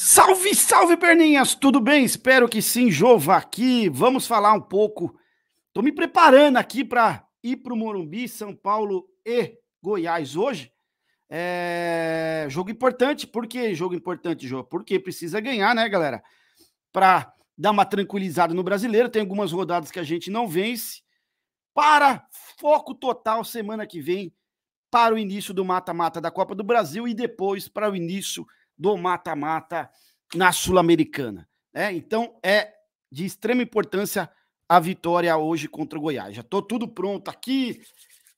Salve, salve, perninhas! Tudo bem? Espero que sim, Jova aqui. Vamos falar um pouco. Estou me preparando aqui para ir para o Morumbi, São Paulo e Goiás hoje. É... Jogo importante, por que jogo importante, Jô? Porque precisa ganhar, né, galera? Para dar uma tranquilizada no brasileiro. Tem algumas rodadas que a gente não vence. Para foco total semana que vem, para o início do mata-mata da Copa do Brasil e depois para o início do mata-mata na Sul-Americana. Né? Então é de extrema importância a vitória hoje contra o Goiás. Já estou tudo pronto aqui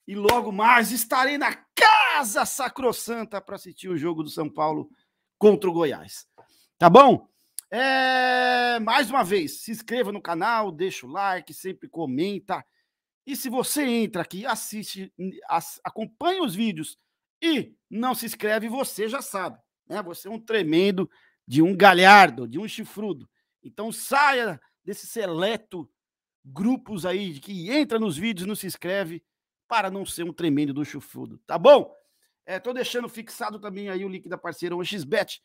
e logo mais estarei na casa sacrossanta para assistir o jogo do São Paulo contra o Goiás. Tá bom? É... mais uma vez, se inscreva no canal, deixa o like, sempre comenta. E se você entra aqui, assiste, acompanha os vídeos e não se inscreve, você já sabe. Né? Você é um tremendo de um galhardo, de um chifrudo. Então saia desse seleto grupos aí que entra nos vídeos, não se inscreve, para não ser um tremendo do chifrudo, tá bom? Estou é, deixando fixado também aí o link da parceira OXBet,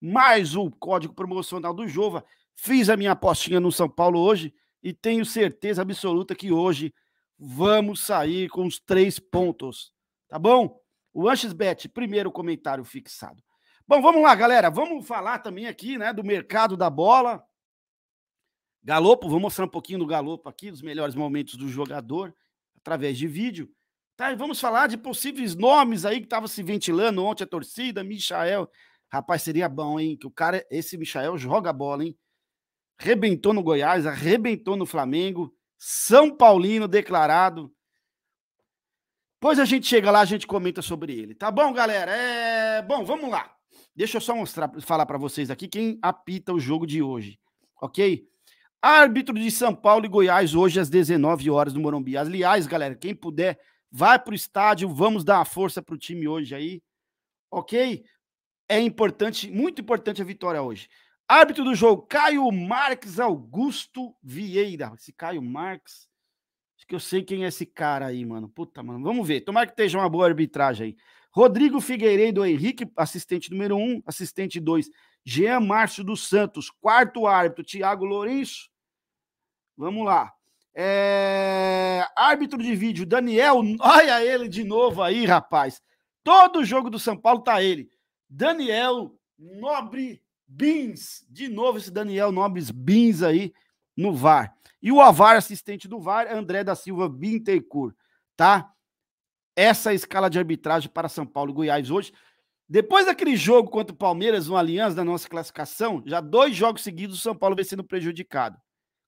mais o código promocional do Jova. Fiz a minha apostinha no São Paulo hoje e tenho certeza absoluta que hoje vamos sair com os três pontos, tá bom? O OXBet, primeiro comentário fixado. Bom, vamos lá, galera. Vamos falar também aqui né, do mercado da bola. Galopo, vou mostrar um pouquinho do galopo aqui, dos melhores momentos do jogador, através de vídeo. Tá, e vamos falar de possíveis nomes aí que estavam se ventilando ontem a torcida, Michael. Rapaz, seria bom, hein? Que o cara, esse Michael joga bola, hein? Rebentou no Goiás, arrebentou no Flamengo, São Paulino declarado. Pois a gente chega lá, a gente comenta sobre ele. Tá bom, galera? É... Bom, vamos lá. Deixa eu só mostrar, falar para vocês aqui quem apita o jogo de hoje, ok? Árbitro de São Paulo e Goiás hoje às 19 horas no Morumbi. Aliás, galera, quem puder, vai para o estádio, vamos dar a força para o time hoje aí, ok? É importante, muito importante a vitória hoje. Árbitro do jogo, Caio Marques Augusto Vieira. Esse Caio Marques Acho que eu sei quem é esse cara aí, mano. Puta, mano. Vamos ver. Tomara que esteja uma boa arbitragem aí. Rodrigo Figueiredo Henrique, assistente número 1, um. assistente 2, Jean Márcio dos Santos, quarto árbitro, Tiago Lourenço. Vamos lá. É... Árbitro de vídeo, Daniel. Olha ele de novo aí, rapaz. Todo jogo do São Paulo tá ele. Daniel Nobre Bins. De novo esse Daniel Nobres Bins aí no VAR. E o avar assistente do VAR, é André da Silva Bintecur, tá? Essa é escala de arbitragem para São Paulo e Goiás hoje. Depois daquele jogo contra o Palmeiras, um aliança da nossa classificação, já dois jogos seguidos o São Paulo vem sendo prejudicado.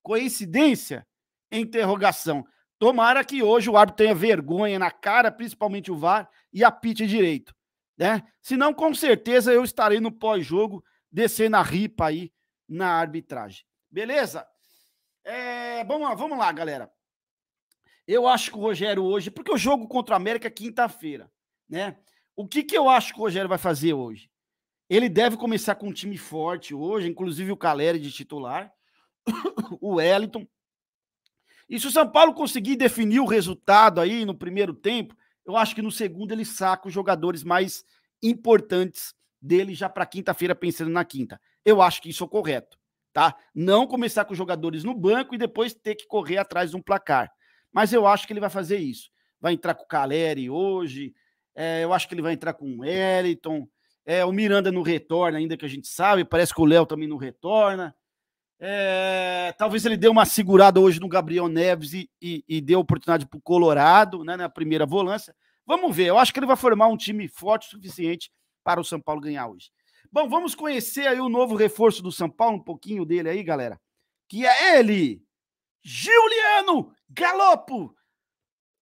Coincidência? Interrogação. Tomara que hoje o árbitro tenha vergonha na cara, principalmente o VAR, e apite direito. Né? Senão, com certeza, eu estarei no pós-jogo descendo a ripa aí na arbitragem. Beleza? É, vamos lá, vamos lá, galera. Eu acho que o Rogério hoje, porque o jogo contra o América é quinta-feira, né? O que, que eu acho que o Rogério vai fazer hoje? Ele deve começar com um time forte hoje, inclusive o Caleri de titular, o Wellington. E se o São Paulo conseguir definir o resultado aí no primeiro tempo, eu acho que no segundo ele saca os jogadores mais importantes dele já para quinta-feira, pensando na quinta. Eu acho que isso é correto tá? Não começar com jogadores no banco e depois ter que correr atrás de um placar. Mas eu acho que ele vai fazer isso. Vai entrar com o Caleri hoje, é, eu acho que ele vai entrar com o Eliton. É, o Miranda não retorna, ainda que a gente sabe, parece que o Léo também não retorna. É, talvez ele dê uma segurada hoje no Gabriel Neves e, e, e dê oportunidade para o Colorado né, na primeira volância. Vamos ver, eu acho que ele vai formar um time forte o suficiente para o São Paulo ganhar hoje. Bom, vamos conhecer aí o novo reforço do São Paulo, um pouquinho dele aí, galera. Que é ele, Juliano Galopo.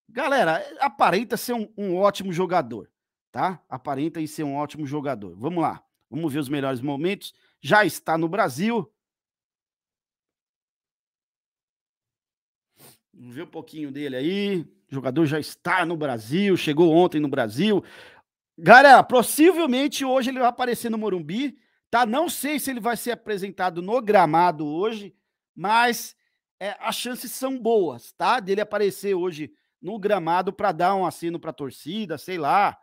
Galera, aparenta ser um, um ótimo jogador, tá? Aparenta em ser um ótimo jogador. Vamos lá, vamos ver os melhores momentos. Já está no Brasil. Vamos ver um pouquinho dele aí. O jogador já está no Brasil, chegou ontem no Brasil, Galera, possivelmente hoje ele vai aparecer no Morumbi, tá? Não sei se ele vai ser apresentado no gramado hoje, mas é, as chances são boas, tá? Dele aparecer hoje no gramado para dar um assino para torcida, sei lá,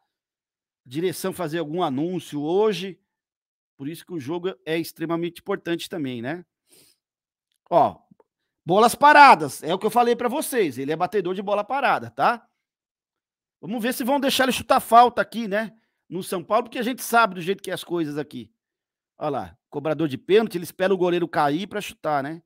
direção fazer algum anúncio hoje. Por isso que o jogo é extremamente importante também, né? Ó, bolas paradas, é o que eu falei para vocês, ele é batedor de bola parada, tá? Vamos ver se vão deixar ele chutar falta aqui, né? No São Paulo, porque a gente sabe do jeito que é as coisas aqui. Olha lá, cobrador de pênalti, ele espera o goleiro cair para chutar, né?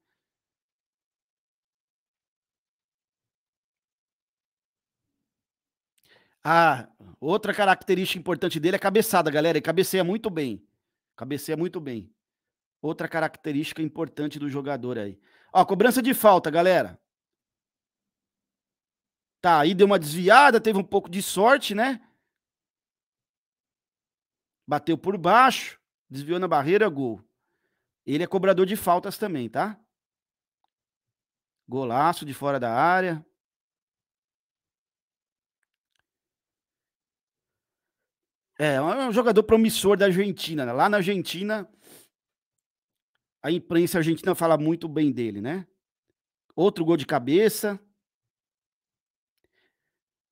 Ah, outra característica importante dele é a cabeçada, galera. Ele cabeceia muito bem. Cabeceia muito bem. Outra característica importante do jogador aí. Ó, cobrança de falta, galera. Tá, aí deu uma desviada, teve um pouco de sorte, né? Bateu por baixo, desviou na barreira, gol. Ele é cobrador de faltas também, tá? Golaço de fora da área. É, é um jogador promissor da Argentina. Né? Lá na Argentina, a imprensa argentina fala muito bem dele, né? Outro gol de cabeça.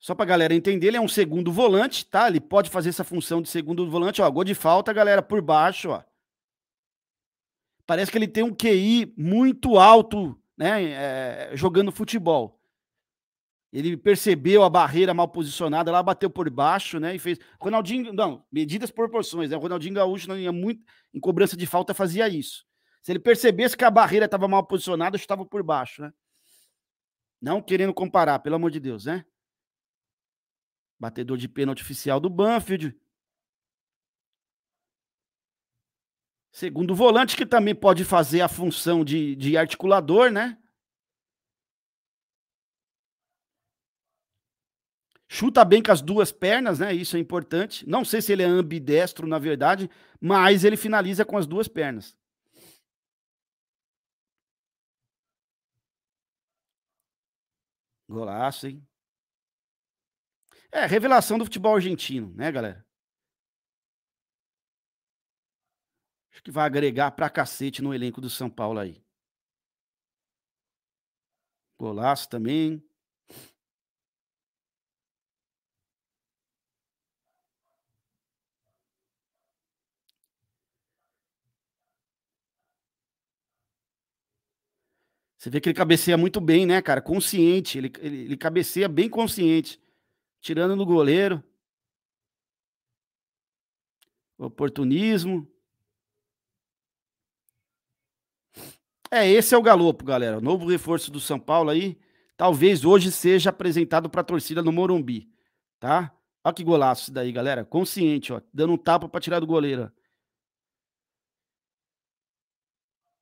Só para galera entender, ele é um segundo volante, tá? Ele pode fazer essa função de segundo volante, ó, gol de falta, galera, por baixo, ó. Parece que ele tem um QI muito alto, né, é, jogando futebol. Ele percebeu a barreira mal posicionada lá, bateu por baixo, né, e fez. Ronaldinho, não, medidas proporções, né? O Ronaldinho Gaúcho não ia muito em cobrança de falta fazia isso. Se ele percebesse que a barreira estava mal posicionada, estava por baixo, né? Não querendo comparar, pelo amor de Deus, né? Batedor de pênalti oficial do Banfield. Segundo volante, que também pode fazer a função de, de articulador, né? Chuta bem com as duas pernas, né? Isso é importante. Não sei se ele é ambidestro, na verdade, mas ele finaliza com as duas pernas. Golaço, hein? É, revelação do futebol argentino, né, galera? Acho que vai agregar pra cacete no elenco do São Paulo aí. Golaço também. Você vê que ele cabeceia muito bem, né, cara? Consciente. Ele, ele, ele cabeceia bem consciente tirando no goleiro. Oportunismo. É, esse é o Galopo, galera. O novo reforço do São Paulo aí. Talvez hoje seja apresentado para a torcida no Morumbi, tá? Olha que golaço isso daí, galera. Consciente, ó. Dando um tapa para tirar do goleiro.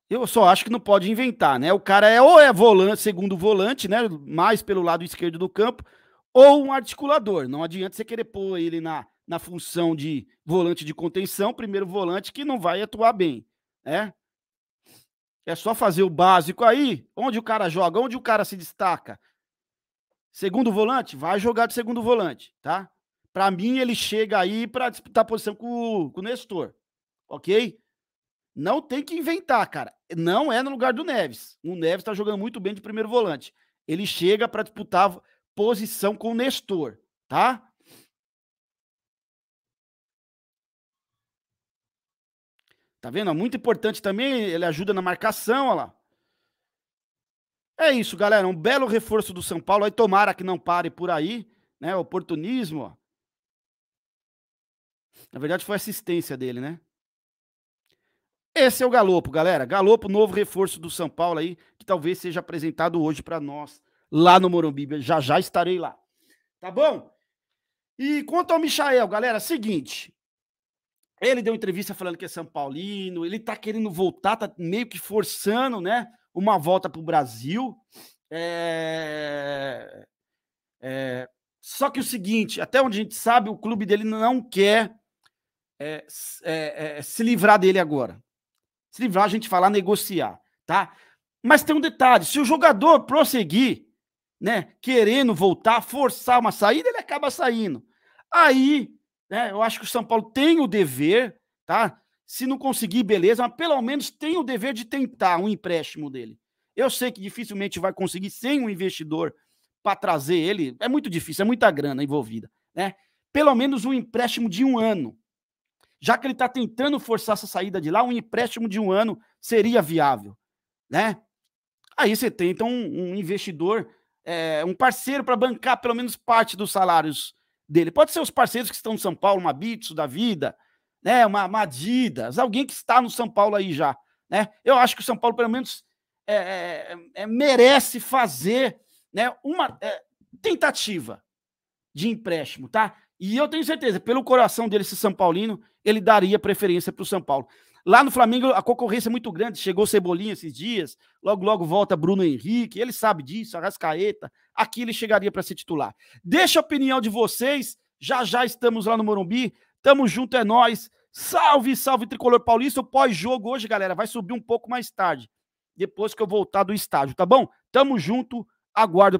Eu só acho que não pode inventar, né? O cara é ou é volante, segundo volante, né? Mais pelo lado esquerdo do campo, ou um articulador. Não adianta você querer pôr ele na, na função de volante de contenção, primeiro volante, que não vai atuar bem, né? É só fazer o básico aí, onde o cara joga, onde o cara se destaca. Segundo volante, vai jogar de segundo volante, tá? Para mim, ele chega aí para disputar posição com, com o Nestor, ok? Não tem que inventar, cara. Não é no lugar do Neves. O Neves está jogando muito bem de primeiro volante. Ele chega para disputar posição com Nestor, tá? Tá vendo? É muito importante também, ele ajuda na marcação, olha lá. É isso, galera, um belo reforço do São Paulo, aí tomara que não pare por aí, né? Oportunismo, ó. Na verdade foi assistência dele, né? Esse é o Galopo, galera. Galopo, novo reforço do São Paulo aí, que talvez seja apresentado hoje para nós lá no Morumbi. Já já estarei lá. Tá bom? E quanto ao Michael, galera, seguinte. Ele deu entrevista falando que é São Paulino, ele tá querendo voltar, tá meio que forçando, né? Uma volta pro Brasil. É... É... Só que o seguinte, até onde a gente sabe, o clube dele não quer é, é, é se livrar dele agora. Se livrar, a gente falar negociar, tá? Mas tem um detalhe: se o jogador prosseguir, né, querendo voltar, forçar uma saída, ele acaba saindo. Aí, né, eu acho que o São Paulo tem o dever, tá? Se não conseguir, beleza, mas pelo menos tem o dever de tentar um empréstimo dele. Eu sei que dificilmente vai conseguir sem um investidor para trazer ele. É muito difícil, é muita grana envolvida, né? Pelo menos um empréstimo de um ano. Já que ele está tentando forçar essa saída de lá, um empréstimo de um ano seria viável, né? Aí você tenta um, um investidor é, um parceiro para bancar pelo menos parte dos salários dele. Pode ser os parceiros que estão no São Paulo, uma Bitsu da vida, né, uma, uma Adidas, alguém que está no São Paulo aí já. Né? Eu acho que o São Paulo, pelo menos, é, é, é, é merece fazer né, uma é, tentativa de empréstimo, tá? E eu tenho certeza, pelo coração dele, esse São Paulino, ele daria preferência para o São Paulo. Lá no Flamengo a concorrência é muito grande. Chegou Cebolinha esses dias, logo logo volta Bruno Henrique, ele sabe disso, Arrascaeta. Aqui ele chegaria para ser titular. Deixa a opinião de vocês. Já já estamos lá no Morumbi. Tamo junto é nós. Salve, salve tricolor paulista. O pós-jogo hoje, galera, vai subir um pouco mais tarde, depois que eu voltar do estádio, tá bom? Tamo junto. Aguardo